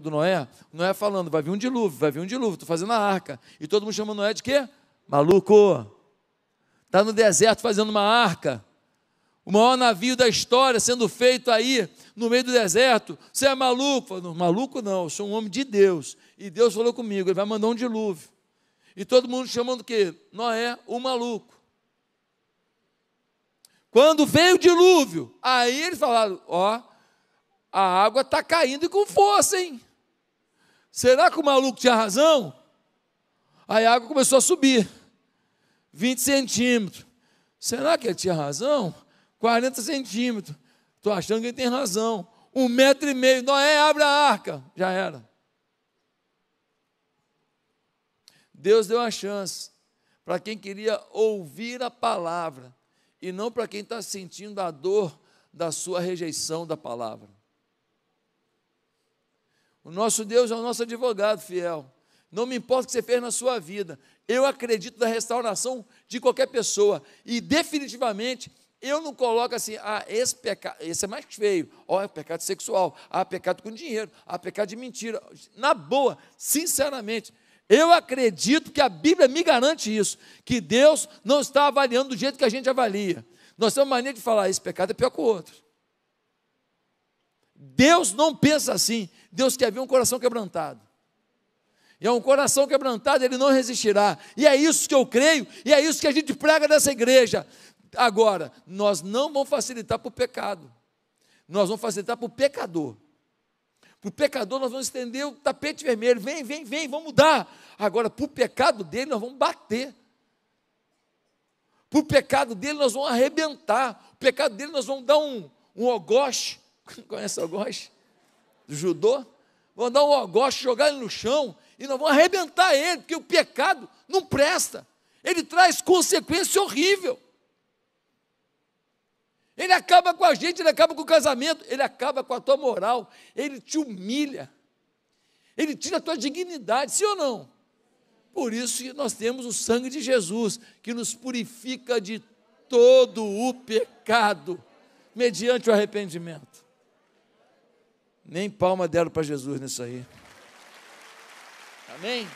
do Noé, Noé falando, vai vir um dilúvio, vai vir um dilúvio, estou fazendo a arca. E todo mundo chama Noé de quê? Maluco! Está no deserto fazendo uma arca. O maior navio da história sendo feito aí no meio do deserto. Você é maluco? maluco não, eu sou um homem de Deus. E Deus falou comigo, ele vai mandar um dilúvio. E todo mundo chamando o quê? Noé, o maluco. Quando veio o dilúvio, aí eles falaram, ó, a água está caindo com força, hein? Será que o maluco tinha razão? Aí a água começou a subir, 20 centímetros. Será que ele tinha razão? 40 centímetros. Estou achando que ele tem razão. Um metro e meio. Noé, abre a arca. Já era. Deus deu a chance para quem queria ouvir a palavra e não para quem está sentindo a dor da sua rejeição da palavra. O nosso Deus é o nosso advogado fiel. Não me importa o que você fez na sua vida. Eu acredito na restauração de qualquer pessoa. E definitivamente eu não coloco assim, ah, esse pecado, esse é mais feio, ó, oh, é pecado sexual, ah, é pecado com dinheiro, ah, é pecado de mentira. Na boa, sinceramente, eu acredito que a Bíblia me garante isso, que Deus não está avaliando do jeito que a gente avalia. Nós temos mania de falar, ah, esse pecado é pior que o outro. Deus não pensa assim. Deus quer ver um coração quebrantado. E é um coração quebrantado, ele não resistirá. E é isso que eu creio, e é isso que a gente prega nessa igreja. Agora, nós não vamos facilitar para o pecado. Nós vamos facilitar para o pecador. Para o pecador, nós vamos estender o tapete vermelho. Vem, vem, vem, vamos mudar. Agora, para o pecado dele, nós vamos bater. Para o pecado dele, nós vamos arrebentar. O pecado dele, nós vamos dar um, um Conhece o Ogosh? Do judô? Vão dar um Ogosh, jogar ele no chão e não vão arrebentar ele, porque o pecado não presta. Ele traz consequência horrível. Ele acaba com a gente, ele acaba com o casamento, ele acaba com a tua moral, ele te humilha, ele tira a tua dignidade, sim ou não? Por isso que nós temos o sangue de Jesus, que nos purifica de todo o pecado, mediante o arrependimento. Nem palma deram para Jesus nisso aí. Amém?